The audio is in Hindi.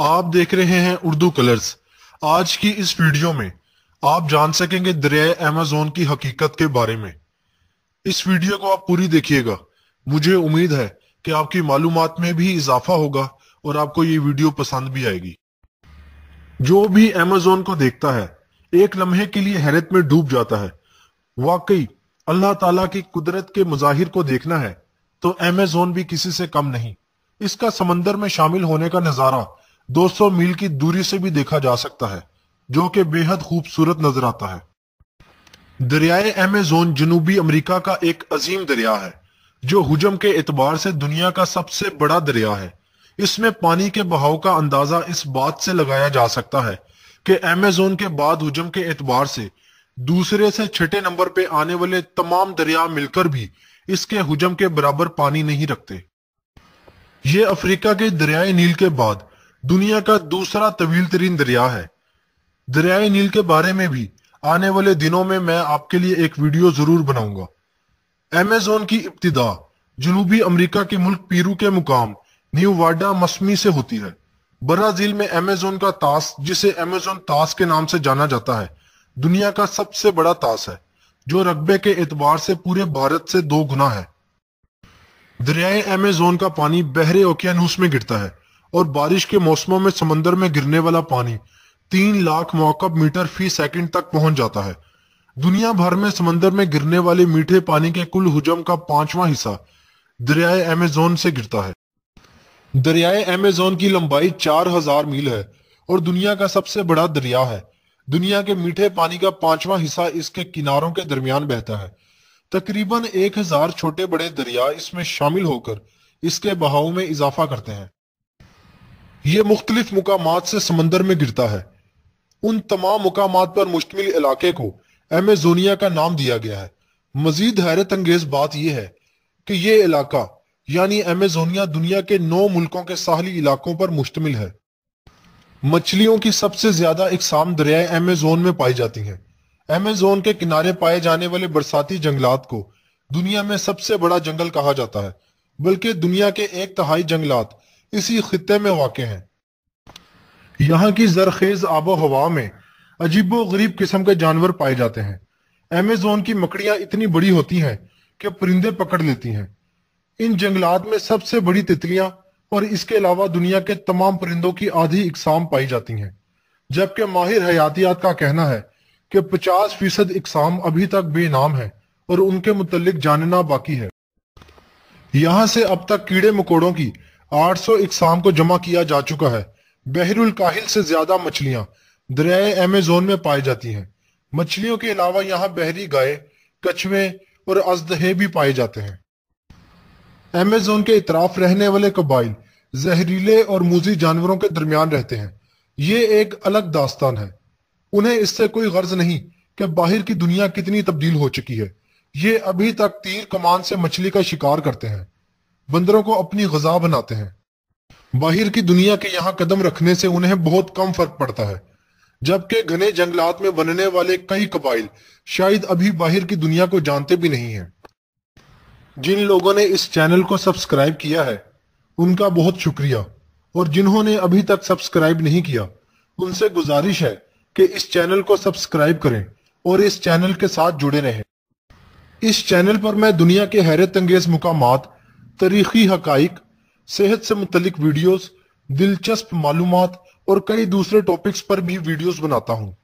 आप देख रहे हैं उर्दू कलर्स आज की इस वीडियो में आप जान सकेंगे दरिया अमेजोन की हकीकत के बारे में इस वीडियो को आप पूरी देखिएगा मुझे उम्मीद है कि आपकी मालूम में भी इजाफा होगा और आपको ये वीडियो पसंद भी आएगी जो भी अमेजोन को देखता है एक लम्हे के लिए हैरत में डूब जाता है वाकई अल्लाह तला की कुदरत के मुजाहिर को देखना है तो अमेजोन भी किसी से कम नहीं इसका समंदर में शामिल होने का नजारा 200 मील की दूरी से भी देखा जा सकता है जो कि बेहद खूबसूरत नजर आता है दरियाए एमेजोन जनूबी अमरीका का एक अजीम दरिया है जो हजम के एतबार से दुनिया का सबसे बड़ा दरिया है इसमें पानी के बहाव का अंदाजा इस बात से लगाया जा सकता है कि एमेजोन के बाद हजम के एतबार से दूसरे से छठे नंबर पे आने वाले तमाम दरिया मिलकर भी इसके हजम के बराबर पानी नहीं रखते ये अफ्रीका के दरियाए नील के बाद दुनिया का दूसरा तवील तरीन दरिया है दरियाए नील के बारे में भी आने वाले दिनों में मैं आपके लिए एक वीडियो जरूर बनाऊंगा एमेजोन की इब्तदा जनूबी अमरीका के मुल्क पीरू के मुकाम न्यू वाडा मसमी से होती है ब्राजील में अमेजोन का ताश जिसे अमेजोन ताश के नाम से जाना जाता है दुनिया का सबसे बड़ा ताश है जो रकबे के एतबार से पूरे भारत से दो गुना है दरियाए अमेजोन का पानी बहरे ओकियानूस में गिरता है और बारिश के मौसमों में समंदर में गिरने वाला पानी तीन लाख मौकब मीटर फी सेकंड तक पहुंच जाता है दुनिया भर में समंदर में गिरने वाले मीठे पानी के कुल हजम का पांचवा हिस्सा दरियाए अमेजोन से गिरता है दरियाए अमेजोन की लंबाई 4000 मील है और दुनिया का सबसे बड़ा दरिया है दुनिया के मीठे पानी का पांचवा हिस्सा इसके किनारों के दरमियान बहता है तकरीबन 1000 छोटे बड़े दरिया इसमें शामिल होकर इसके बहाव में इजाफा करते हैं ये मुख्तलिफ मुकाम से समंदर में गिरता है उन तमाम मुकाम पर मुश्तमिल इलाके को एमेजोनिया का नाम दिया गया है मजीद हैरत अंगेज बात यह है कि ये इलाका यानी एमेजोनिया दुनिया के नौ मुल्कों के साहली इलाकों पर मुश्तमिल है मछलियों की सबसे ज्यादा इकसाम दरियाए एमेजोन में पाई जाती हैं एमेजोन के किनारे पाए जाने वाले बरसाती जंगलात को दुनिया में सबसे बड़ा जंगल कहा जाता है बल्कि दुनिया के एक तहाई जंगलात इसी खत्े में वाक़ हैं यहाँ की जरखेज आबो हवा में अजीबो गरीब किस्म के जानवर पाए जाते हैं एमेजोन की मकड़ियाँ इतनी बड़ी होती हैं कि परिंदे पकड़ लेती हैं इन जंगलात में सबसे बड़ी तितलियां और इसके अलावा दुनिया के तमाम परिंदों की आधी इकसाम पाई जाती हैं जबकि माहिर हयातियात का कहना है कि 50 फीसद इकसाम अभी तक बेनाम है और उनके मुतलिक जानना बाकी है यहाँ से अब तक कीड़े मकोड़ों की आठ सौ इकसाम को जमा किया जा चुका है बहरुल काहिल से ज्यादा मछलियां दरियाए एमेजोन में पाई जाती हैं मछलियों के अलावा यहाँ बहरी गाय कछुए और अजदहे भी पाए जाते हैं एमेजोन के इतराफ रहने वाले कबाइल जहरीले और मूजी जानवरों के दरमियान रहते हैं ये एक अलग दास्तान है उन्हें इससे कोई गर्ज नहीं कि बाहर की दुनिया कितनी तब्दील हो चुकी है ये अभी तक तीर कमान से मछली का शिकार करते हैं बंदरों को अपनी गजा बनाते हैं बाहर की दुनिया के यहाँ कदम रखने से उन्हें बहुत कम फर्क पड़ता है जबकि घने जंगलात में बनने वाले कई कबाइल शायद अभी बाहर की दुनिया को जानते भी नहीं है जिन लोगों ने इस चैनल को सब्सक्राइब किया है उनका बहुत शुक्रिया और जिन्होंने अभी तक सब्सक्राइब नहीं किया उनसे गुजारिश है कि इस चैनल को सब्सक्राइब करें और इस चैनल के साथ जुड़े रहें इस चैनल पर मैं दुनिया के हैरत अंगेज मुकामात तारीखी हक सेहत से मुतलिक वीडियोस, दिलचस्प मालूम और कई दूसरे टॉपिक्स पर भी वीडियोस बनाता हूँ